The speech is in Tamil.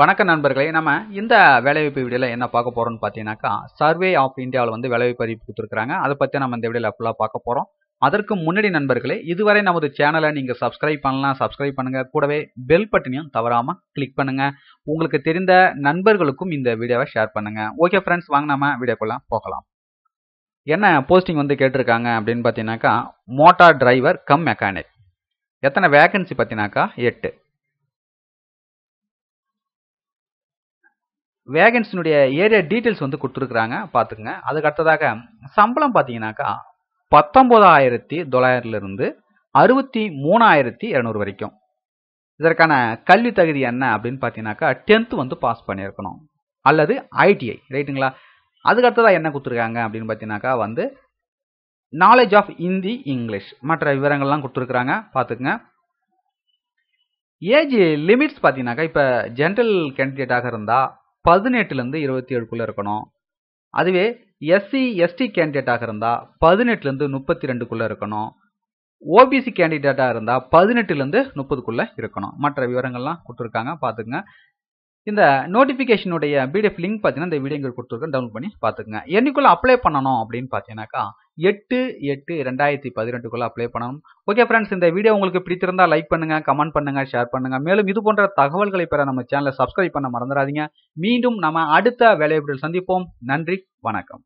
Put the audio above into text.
வணக்கம் நண்பர்களே நம்ம இந்த வேலைவாய்ப்பு வீடியோவில் என்ன பார்க்க போகிறோம்னு பார்த்தீங்கன்னாக்கா சர்வே ஆஃப் இந்தியாவில் வந்து வேலைவாய்ப்பு அறிவிப்பு கொடுத்துருக்காங்க அதை பற்றி நம்ம இந்த வீடியோவில் ஃபுல்லாக பார்க்க போகிறோம் அதற்கு முன்னாடி நண்பர்களே இதுவரை நமது சேனலை நீங்கள் சப்ஸ்கிரைப் பண்ணலாம் சப்ஸ்கிரைப் பண்ணுங்கள் கூடவே பெல் பட்டனையும் தவறாமல் கிளிக் பண்ணுங்கள் உங்களுக்கு தெரிந்த நண்பர்களுக்கும் இந்த வீடியோவை ஷேர் பண்ணுங்கள் ஓகே ஃப்ரெண்ட்ஸ் வாங்க நம்ம வீடியோக்குள்ளே போகலாம் என்ன போஸ்டிங் வந்து கேட்டிருக்காங்க அப்படின்னு பார்த்தீங்கன்னாக்கா மோட்டார் டிரைவர் கம் மெக்கானிக் எத்தனை வேகன்சி பார்த்தீங்கன்னாக்கா எட்டு வேகன்ஸினுடைய ஏரியா டீட்டெயில்ஸ் வந்து கொடுத்துருக்குறாங்க பார்த்துக்குங்க அதுக்கு அடுத்ததாக சம்பளம் பார்த்தீங்கன்னாக்கா பத்தொம்போதாயிரத்தி தொள்ளாயிரத்துலேருந்து அறுபத்தி மூணாயிரத்தி இரநூறு வரைக்கும் இதற்கான கல்வி தகுதி என்ன அப்படின்னு பார்த்தீங்கன்னாக்கா டென்த்து வந்து பாஸ் பண்ணியிருக்கணும் அல்லது ஐடிஐ ரைட்டுங்களா அதுக்கு அடுத்ததாக என்ன கொடுத்துருக்காங்க அப்படின்னு பார்த்தீங்கன்னாக்கா வந்து நாலேஜ் ஆஃப் ஹிந்தி இங்கிலீஷ் மற்ற விவரங்கள்லாம் கொடுத்துருக்குறாங்க பார்த்துக்குங்க ஏஜ் லிமிட்ஸ் பார்த்தீங்கன்னாக்கா இப்போ ஜென்ரல் கேண்டிடேட்டாக இருந்தால் பதினெட்டுலேருந்து இருபத்தி ஏழுக்குள்ளே இருக்கணும் அதுவே எஸ்சி எஸ்டி கேண்டிடேட்டாக இருந்தால் பதினெட்டுலேருந்து முப்பத்தி ரெண்டுக்குள்ளே இருக்கணும் ஓபிசி கேண்டிடேட்டாக இருந்தால் பதினெட்டுலேருந்து முப்பதுக்குள்ளே இருக்கணும் மற்ற விவரங்கள்லாம் கொடுத்துருக்காங்க பார்த்துக்குங்க இந்த நோட்டிஃபிகேஷனுடைய பிடிஎஃப் லிங்க் பார்த்தீங்கன்னா இந்த வீடியோ கொடுத்துருக்கேன் டவுன்லோட் பண்ணி பார்த்துக்குங்க என்னைக்குள்ளே அப்ளை பண்ணணும் அப்படின்னு பார்த்தீங்கன்னாக்கா எட்டு எட்டு ரெண்டாயிரத்தி பதினெட்டுக்குள்ளே அப்ளை பண்ணணும் ஓகே ஃப்ரெண்ட்ஸ் இந்த வீடியோ உங்களுக்கு பிடித்திருந்தால் லைக் பண்ணுங்கள் கமெண்ட் பண்ணுங்கள் ஷேர் பண்ணுங்கள் மேலும் இது போன்ற தகவல்களை பெற நம்ம சேனலை சப்ஸ்கிரைப் பண்ண மறந்துடாதீங்க மீண்டும் நம்ம அடுத்த வேலையை சந்திப்போம் நன்றி வணக்கம்